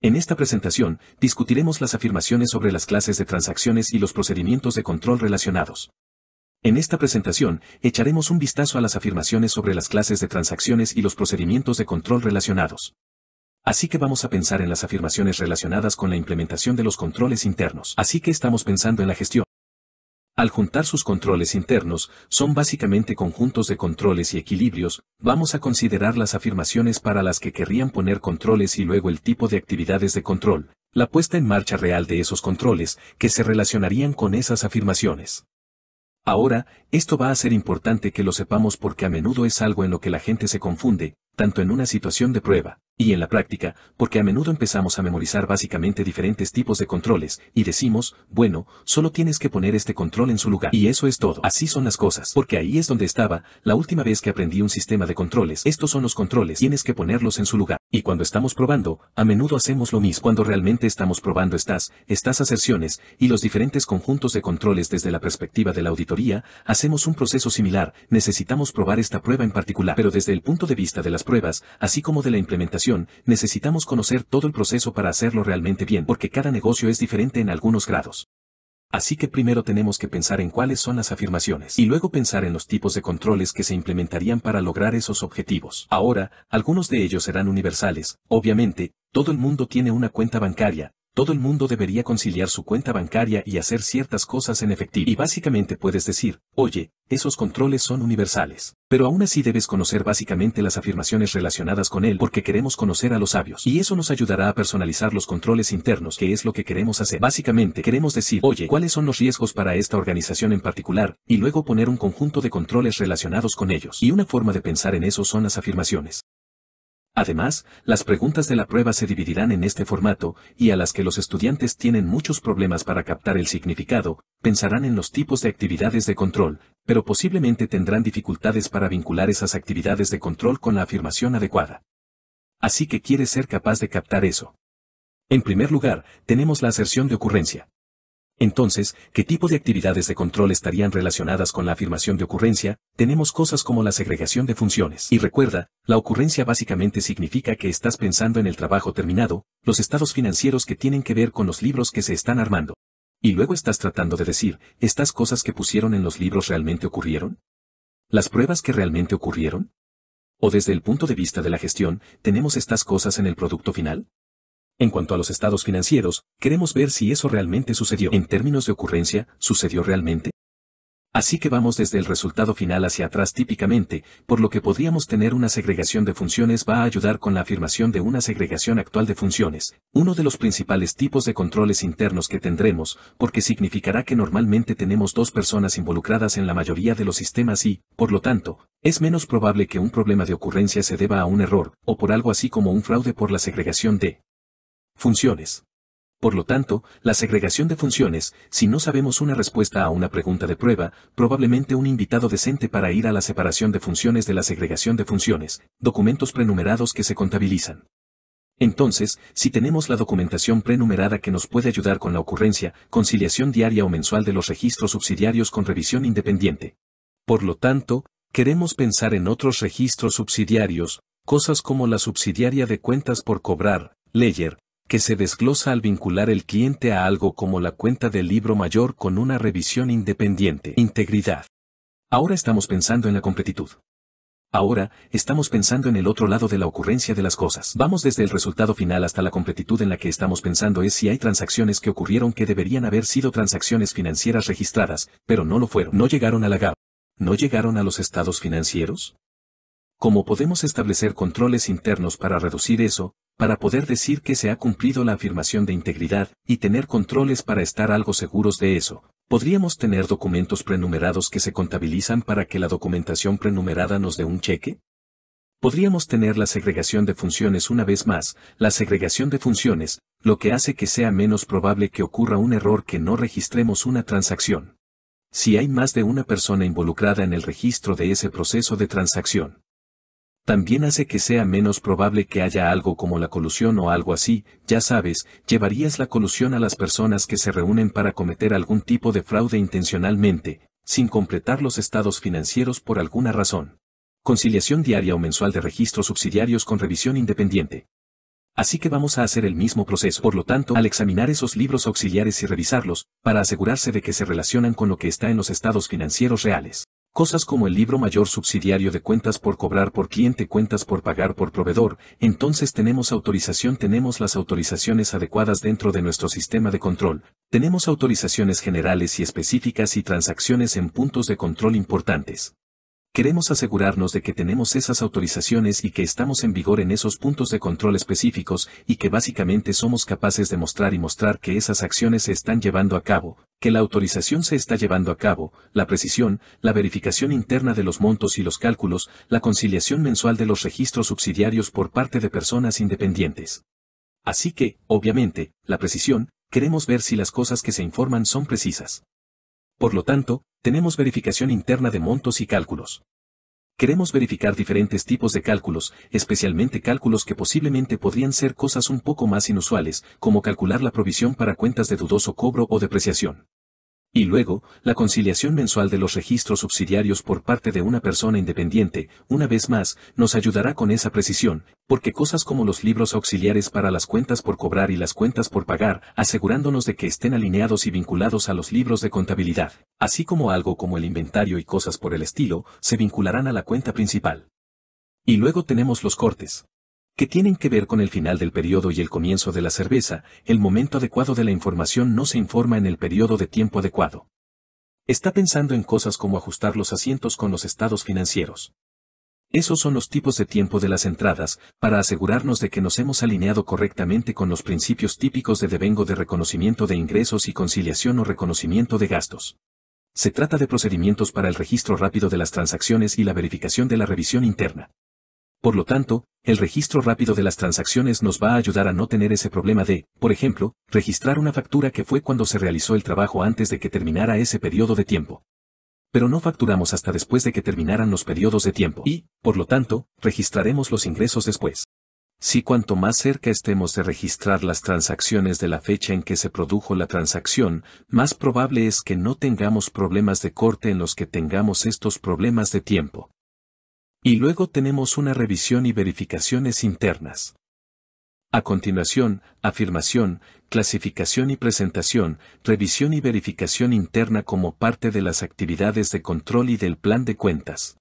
En esta presentación, discutiremos las afirmaciones sobre las clases de transacciones y los procedimientos de control relacionados. En esta presentación, echaremos un vistazo a las afirmaciones sobre las clases de transacciones y los procedimientos de control relacionados. Así que vamos a pensar en las afirmaciones relacionadas con la implementación de los controles internos. Así que estamos pensando en la gestión. Al juntar sus controles internos, son básicamente conjuntos de controles y equilibrios, vamos a considerar las afirmaciones para las que querrían poner controles y luego el tipo de actividades de control, la puesta en marcha real de esos controles, que se relacionarían con esas afirmaciones. Ahora, esto va a ser importante que lo sepamos porque a menudo es algo en lo que la gente se confunde, tanto en una situación de prueba, y en la práctica, porque a menudo empezamos a memorizar básicamente diferentes tipos de controles, y decimos, bueno, solo tienes que poner este control en su lugar. Y eso es todo. Así son las cosas. Porque ahí es donde estaba, la última vez que aprendí un sistema de controles. Estos son los controles, tienes que ponerlos en su lugar. Y cuando estamos probando, a menudo hacemos lo mismo cuando realmente estamos probando estas, estas aserciones, y los diferentes conjuntos de controles desde la perspectiva de la auditoría, hacemos un proceso similar, necesitamos probar esta prueba en particular, pero desde el punto de vista de las pruebas, así como de la implementación, necesitamos conocer todo el proceso para hacerlo realmente bien, porque cada negocio es diferente en algunos grados. Así que primero tenemos que pensar en cuáles son las afirmaciones y luego pensar en los tipos de controles que se implementarían para lograr esos objetivos. Ahora, algunos de ellos serán universales, obviamente, todo el mundo tiene una cuenta bancaria, todo el mundo debería conciliar su cuenta bancaria y hacer ciertas cosas en efectivo. Y básicamente puedes decir, oye, esos controles son universales. Pero aún así debes conocer básicamente las afirmaciones relacionadas con él porque queremos conocer a los sabios. Y eso nos ayudará a personalizar los controles internos que es lo que queremos hacer. Básicamente queremos decir, oye, ¿cuáles son los riesgos para esta organización en particular? Y luego poner un conjunto de controles relacionados con ellos. Y una forma de pensar en eso son las afirmaciones. Además, las preguntas de la prueba se dividirán en este formato, y a las que los estudiantes tienen muchos problemas para captar el significado, pensarán en los tipos de actividades de control, pero posiblemente tendrán dificultades para vincular esas actividades de control con la afirmación adecuada. Así que quieres ser capaz de captar eso. En primer lugar, tenemos la aserción de ocurrencia. Entonces, ¿qué tipo de actividades de control estarían relacionadas con la afirmación de ocurrencia? Tenemos cosas como la segregación de funciones. Y recuerda, la ocurrencia básicamente significa que estás pensando en el trabajo terminado, los estados financieros que tienen que ver con los libros que se están armando. Y luego estás tratando de decir, ¿estas cosas que pusieron en los libros realmente ocurrieron? ¿Las pruebas que realmente ocurrieron? ¿O desde el punto de vista de la gestión, tenemos estas cosas en el producto final? En cuanto a los estados financieros, queremos ver si eso realmente sucedió. En términos de ocurrencia, ¿sucedió realmente? Así que vamos desde el resultado final hacia atrás típicamente, por lo que podríamos tener una segregación de funciones va a ayudar con la afirmación de una segregación actual de funciones, uno de los principales tipos de controles internos que tendremos, porque significará que normalmente tenemos dos personas involucradas en la mayoría de los sistemas y, por lo tanto, es menos probable que un problema de ocurrencia se deba a un error, o por algo así como un fraude por la segregación de Funciones. Por lo tanto, la segregación de funciones, si no sabemos una respuesta a una pregunta de prueba, probablemente un invitado decente para ir a la separación de funciones de la segregación de funciones, documentos prenumerados que se contabilizan. Entonces, si tenemos la documentación prenumerada que nos puede ayudar con la ocurrencia, conciliación diaria o mensual de los registros subsidiarios con revisión independiente. Por lo tanto, queremos pensar en otros registros subsidiarios, cosas como la subsidiaria de cuentas por cobrar, Ledger, que se desglosa al vincular el cliente a algo como la cuenta del libro mayor con una revisión independiente. Integridad. Ahora estamos pensando en la completitud. Ahora, estamos pensando en el otro lado de la ocurrencia de las cosas. Vamos desde el resultado final hasta la completitud en la que estamos pensando es si hay transacciones que ocurrieron que deberían haber sido transacciones financieras registradas, pero no lo fueron. No llegaron a la GAP. No llegaron a los estados financieros. Cómo podemos establecer controles internos para reducir eso, para poder decir que se ha cumplido la afirmación de integridad, y tener controles para estar algo seguros de eso. ¿Podríamos tener documentos prenumerados que se contabilizan para que la documentación prenumerada nos dé un cheque? Podríamos tener la segregación de funciones una vez más, la segregación de funciones, lo que hace que sea menos probable que ocurra un error que no registremos una transacción. Si hay más de una persona involucrada en el registro de ese proceso de transacción también hace que sea menos probable que haya algo como la colusión o algo así, ya sabes, llevarías la colusión a las personas que se reúnen para cometer algún tipo de fraude intencionalmente, sin completar los estados financieros por alguna razón. Conciliación diaria o mensual de registros subsidiarios con revisión independiente. Así que vamos a hacer el mismo proceso. Por lo tanto, al examinar esos libros auxiliares y revisarlos, para asegurarse de que se relacionan con lo que está en los estados financieros reales cosas como el libro mayor subsidiario de cuentas por cobrar por cliente, cuentas por pagar por proveedor, entonces tenemos autorización, tenemos las autorizaciones adecuadas dentro de nuestro sistema de control, tenemos autorizaciones generales y específicas y transacciones en puntos de control importantes. Queremos asegurarnos de que tenemos esas autorizaciones y que estamos en vigor en esos puntos de control específicos y que básicamente somos capaces de mostrar y mostrar que esas acciones se están llevando a cabo, que la autorización se está llevando a cabo, la precisión, la verificación interna de los montos y los cálculos, la conciliación mensual de los registros subsidiarios por parte de personas independientes. Así que, obviamente, la precisión, queremos ver si las cosas que se informan son precisas. Por lo tanto, tenemos verificación interna de montos y cálculos. Queremos verificar diferentes tipos de cálculos, especialmente cálculos que posiblemente podrían ser cosas un poco más inusuales, como calcular la provisión para cuentas de dudoso cobro o depreciación. Y luego, la conciliación mensual de los registros subsidiarios por parte de una persona independiente, una vez más, nos ayudará con esa precisión, porque cosas como los libros auxiliares para las cuentas por cobrar y las cuentas por pagar, asegurándonos de que estén alineados y vinculados a los libros de contabilidad, así como algo como el inventario y cosas por el estilo, se vincularán a la cuenta principal. Y luego tenemos los cortes que tienen que ver con el final del periodo y el comienzo de la cerveza, el momento adecuado de la información no se informa en el periodo de tiempo adecuado. Está pensando en cosas como ajustar los asientos con los estados financieros. Esos son los tipos de tiempo de las entradas, para asegurarnos de que nos hemos alineado correctamente con los principios típicos de devengo de reconocimiento de ingresos y conciliación o reconocimiento de gastos. Se trata de procedimientos para el registro rápido de las transacciones y la verificación de la revisión interna. Por lo tanto, el registro rápido de las transacciones nos va a ayudar a no tener ese problema de, por ejemplo, registrar una factura que fue cuando se realizó el trabajo antes de que terminara ese periodo de tiempo. Pero no facturamos hasta después de que terminaran los periodos de tiempo y, por lo tanto, registraremos los ingresos después. Si cuanto más cerca estemos de registrar las transacciones de la fecha en que se produjo la transacción, más probable es que no tengamos problemas de corte en los que tengamos estos problemas de tiempo. Y luego tenemos una revisión y verificaciones internas. A continuación, afirmación, clasificación y presentación, revisión y verificación interna como parte de las actividades de control y del plan de cuentas.